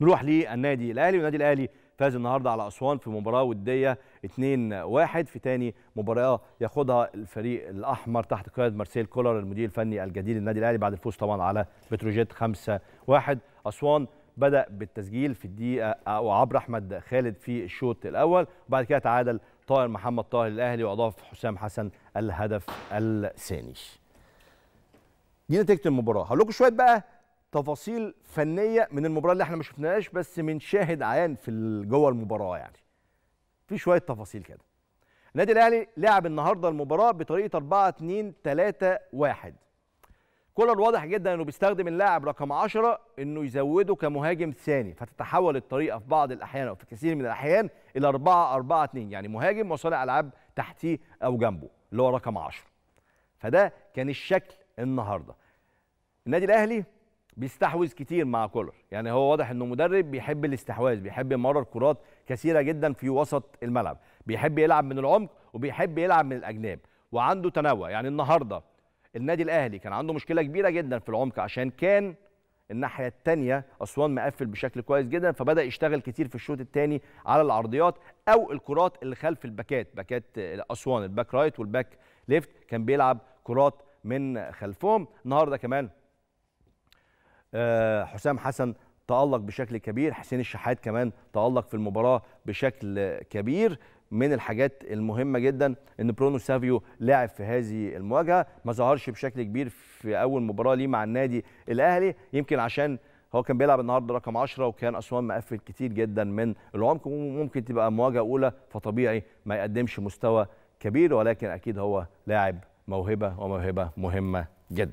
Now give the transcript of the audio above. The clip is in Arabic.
نروح للنادي الاهلي والنادي الاهلي فاز النهارده على اسوان في مباراه وديه 2-1 في تاني مباراه ياخدها الفريق الاحمر تحت قياده مارسيل كولر المدير الفني الجديد للنادي الاهلي بعد الفوز طبعا على بتروجيت 5-1 اسوان بدا بالتسجيل في الدقيقه او عبر احمد خالد في الشوط الاول وبعد كده تعادل طاهر محمد طاهر الاهلي واضاف حسام حسن الهدف الثاني دي نتيجه المباراه هقول لكم شويه بقى تفاصيل فنيه من المباراه اللي احنا ما شفناهاش بس من شاهد عيان في جوه المباراه يعني في شويه تفاصيل كده النادي الاهلي لعب النهارده المباراه بطريقه 4 2 3 1 كولر واضح جدا انه بيستخدم اللاعب رقم 10 انه يزوده كمهاجم ثاني فتتحول الطريقه في بعض الاحيان او في كثير من الاحيان الى 4 4 2 يعني مهاجم وصانع العاب تحتيه او جنبه اللي هو رقم 10 فده كان الشكل النهارده النادي الاهلي بيستحوذ كتير مع كولر يعني هو واضح انه مدرب بيحب الاستحواذ بيحب يمرر كرات كثيره جدا في وسط الملعب بيحب يلعب من العمق وبيحب يلعب من الاجناب وعنده تنوع يعني النهارده النادي الاهلي كان عنده مشكله كبيره جدا في العمق عشان كان الناحيه الثانيه اسوان مقفل بشكل كويس جدا فبدا يشتغل كتير في الشوط الثاني على العرضيات او الكرات اللي خلف الباكات باكات اسوان الباك رايت والباك ليفت كان بيلعب كرات من خلفهم النهارده كمان آه، حسام حسن تألق بشكل كبير حسين الشحات كمان تألق في المباراة بشكل كبير من الحاجات المهمة جدا ان برونو سافيو لعب في هذه المواجهة ما ظهرش بشكل كبير في اول مباراة ليه مع النادي الاهلي يمكن عشان هو كان بيلعب النهارده رقم 10 وكان اسوان مقفل كتير جدا من العمق وممكن تبقى مواجهة اولى فطبيعي ما يقدمش مستوى كبير ولكن اكيد هو لاعب موهبة وموهبة مهمة جدا